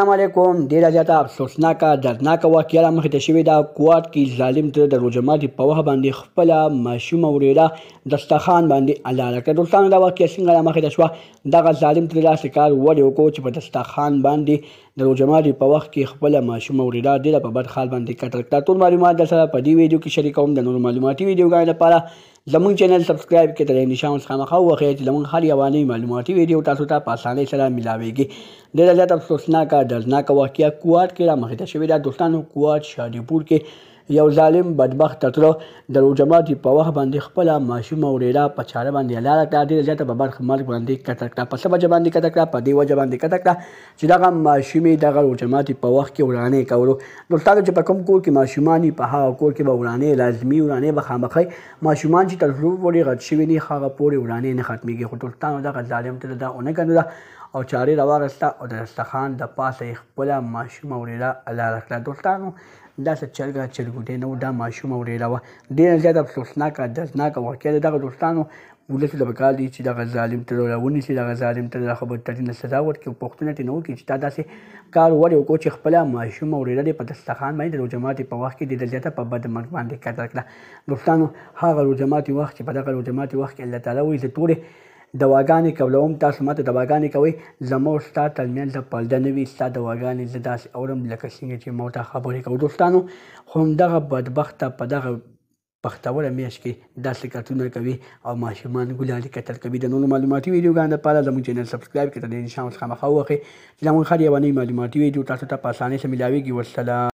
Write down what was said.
السلام علیکم ډیره زیاته افسوسناکه دردناکه واقعه را مخې ته شوې ده کوارټ کې ظالم تر د روژه ماتي په وخت باندې خپله ماشومه ورېره دسترخوان باندې الله کړه دوستانو دا واقعه څنګه را مخې ته شوه دغه ظالم ترې داسې کار ولې وکړو چې په دسترخوان باندې د روژه ماتي په وخت کې خپله ماشومه ورېره ډېره په بد حال باندې قتل کړه ټول معلومات درسره په دې ویډیو کې شریکوم د نورو معلوماتي ویډیوګانو لپاره زموږ چینل سبسکرایب کړئ ترې نشان اوس خامخا وښیئ چې زموږ هر یوه نوې معلوماتي ویډیو تاسو ته په اسانۍ سره میلاویږي ډېره زیاته افسوسناکه دردناکه واقعه کوات کې رامخې ته شوې ده دوستانو کوات شادیپور کې یو ظالم بدبخت تتره د روجماتي په وخت باندې خپل ماشوم او ریرا په چاره باندې لاره کړه ډیره زیاته په برخ مال باندې کته کړه په سبا باندې کته کړه په دی وجه باندې کته کړه چې دغه ماشومې دغه روجماتي په وخت کې ورانې کولو نو تاسو چې په کوم کور کې ماشومان په هغه کور کې به ورانې لازمی ورانې به خامخې ماشومان چې تجربه وړي غټ شوی نه هغه پورې ورانې نه ختميږي خو ټول تاسو دغه ظالم ته دا اونګنه او چارې راواغسته او د دسترخوان د پاسه یې خپله ماشومه ورېره لاره کړه دوستانو داسې چرګه چرګوټی نه و دا ماشومه ورېره وه ډېره زیاته افسوسناکه دردناکه واقعه ده دغه دوستانو ولس له پکار دي چې دغه ظالم تر راونیسي دغه ظالم تر دغه بدترینه سزا ورکړي پوښتنه ترې نه وکړي چې تا داسې کار ولې وکړو چې خپله ماشومه ورېره دې په دسترخوان باندې د روژهماتي په وخت کې دې د زیاته په بد مرګ باندې قتل کړه دوستانو هغه روژهماتي وخت چې په دغه روژهماتي وخت کې الله تعالی وایي زه ټولې دواګانې قبلوم تاسو ماته دواګانې کوئ زما او ستا ترمنځ پرده نه وي ستا دواګانې زه داسې اورم لکه څنګه چې ما ورته خبرې کوو دوستانو خو همدغه بدبخته په دغه پښتوره میاشت کې داسې کارتونه کوي او ماشومان ګلالي کتل کوي د نورو معلوماتي ویډیوګانو لپاره زموږ چینل سبسکرایب کړئ د انشاء الله خامخا ووخئ چې زموږ هر یوه نوې معلوماتي ویډیو تاسو ته په اسانۍ سره ملاویږي والسلام